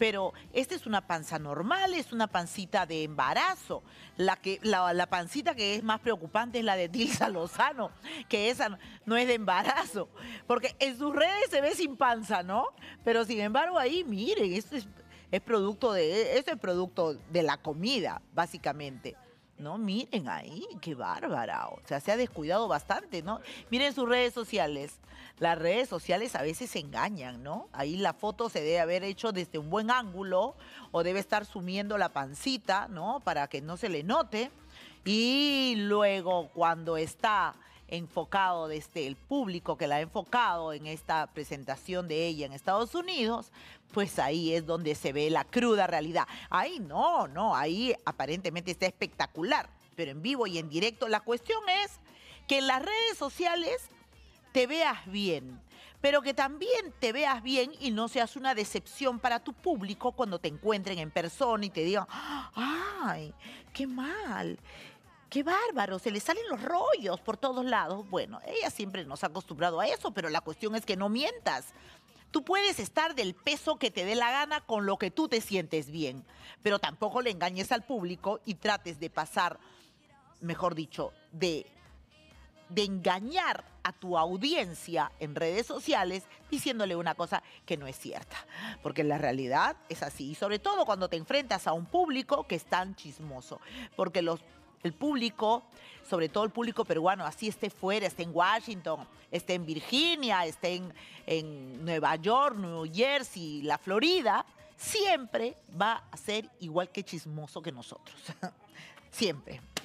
pero esta es una panza normal, es una pancita de embarazo. La, que, la, pancita que es más preocupante es la de Tilsa Lozano, que esa no es de embarazo, porque en sus redes se ve sin panza, ¿no? Pero sin embargo ahí, miren, es, producto de, esto es producto de la comida, básicamente. ¿no? Miren ahí, qué bárbara. O sea, se ha descuidado bastante, ¿no? Miren sus redes sociales. Las redes sociales a veces se engañan, ¿no? Ahí la foto se debe haber hecho desde un buen ángulo o debe estar sumiendo la pancita, ¿no? Para que no se le note. Y luego cuando está enfocado desde el público que la ha enfocado en esta presentación de ella en Estados Unidos, pues ahí es donde se ve la cruda realidad. Ahí no, no, ahí aparentemente está espectacular, pero en vivo y en directo. La cuestión es que en las redes sociales te veas bien, pero que también te veas bien y no seas una decepción para tu público cuando te encuentren en persona y te digan, ay, qué mal, ¡Qué bárbaro! Se le salen los rollos por todos lados. Bueno, ella siempre nos ha acostumbrado a eso, pero la cuestión es que no mientas. Tú puedes estar del peso que te dé la gana con lo que tú te sientes bien, pero tampoco le engañes al público y trates de pasar, mejor dicho, de, de engañar a tu audiencia en redes sociales diciéndole una cosa que no es cierta, porque la realidad es así, y sobre todo cuando te enfrentas a un público que es tan chismoso, porque los el público, sobre todo el público peruano, así esté fuera, esté en Washington, esté en Virginia, esté en, en Nueva York, New Jersey, la Florida, siempre va a ser igual que chismoso que nosotros. siempre.